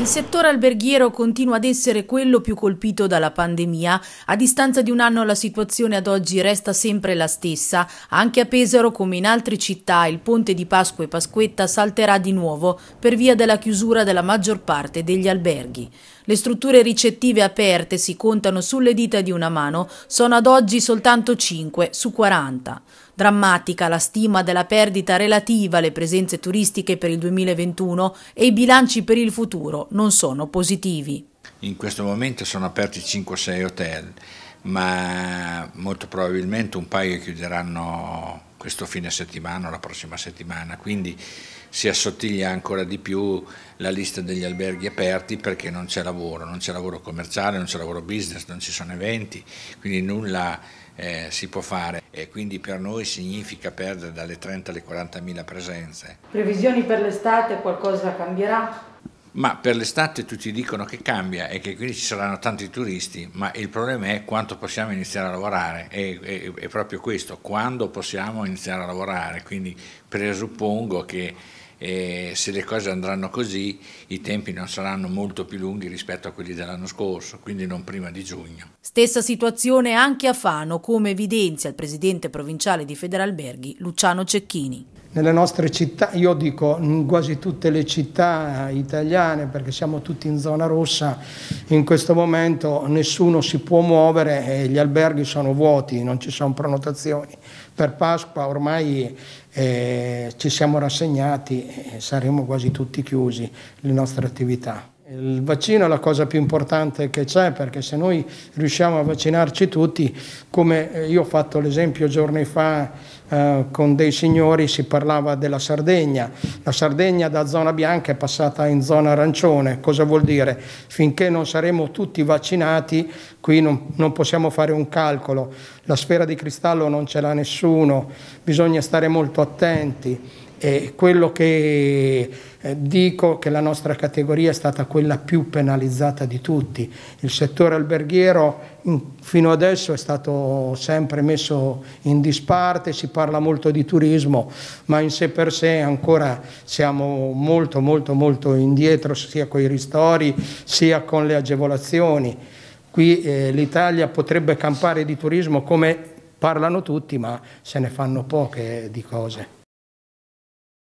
Il settore alberghiero continua ad essere quello più colpito dalla pandemia. A distanza di un anno la situazione ad oggi resta sempre la stessa. Anche a Pesaro, come in altre città, il ponte di Pasqua e Pasquetta salterà di nuovo per via della chiusura della maggior parte degli alberghi. Le strutture ricettive aperte si contano sulle dita di una mano, sono ad oggi soltanto 5 su 40. Drammatica la stima della perdita relativa alle presenze turistiche per il 2021 e i bilanci per il futuro non sono positivi. In questo momento sono aperti 5-6 hotel, ma molto probabilmente un paio chiuderanno questo fine settimana o la prossima settimana, quindi si assottiglia ancora di più la lista degli alberghi aperti perché non c'è lavoro, non c'è lavoro commerciale, non c'è lavoro business, non ci sono eventi, quindi nulla eh, si può fare e quindi per noi significa perdere dalle 30 alle 40 mila presenze. Previsioni per l'estate, qualcosa cambierà? ma per l'estate tutti dicono che cambia e che quindi ci saranno tanti turisti, ma il problema è quanto possiamo iniziare a lavorare, è, è, è proprio questo, quando possiamo iniziare a lavorare, quindi presuppongo che eh, se le cose andranno così i tempi non saranno molto più lunghi rispetto a quelli dell'anno scorso, quindi non prima di giugno. Stessa situazione anche a Fano, come evidenzia il presidente provinciale di Federalberghi Luciano Cecchini nelle nostre città, io dico in quasi tutte le città italiane perché siamo tutti in zona rossa, in questo momento nessuno si può muovere e gli alberghi sono vuoti, non ci sono prenotazioni. Per Pasqua ormai eh, ci siamo rassegnati e saremo quasi tutti chiusi le nostre attività. Il vaccino è la cosa più importante che c'è perché se noi riusciamo a vaccinarci tutti, come eh, io ho fatto l'esempio giorni fa eh, con dei signori, si parlava della Sardegna. La Sardegna da zona bianca è passata in zona arancione. Cosa vuol dire? Finché non saremo tutti vaccinati, qui non, non possiamo fare un calcolo. La sfera di cristallo non ce l'ha nessuno, bisogna stare molto attenti eh, quello che eh, dico è che la nostra categoria è stata quella più penalizzata di tutti. Il settore alberghiero in, fino adesso è stato sempre messo in disparte, si parla molto di turismo, ma in sé per sé ancora siamo molto molto molto indietro sia con i ristori sia con le agevolazioni. Qui eh, l'Italia potrebbe campare di turismo come parlano tutti, ma se ne fanno poche eh, di cose.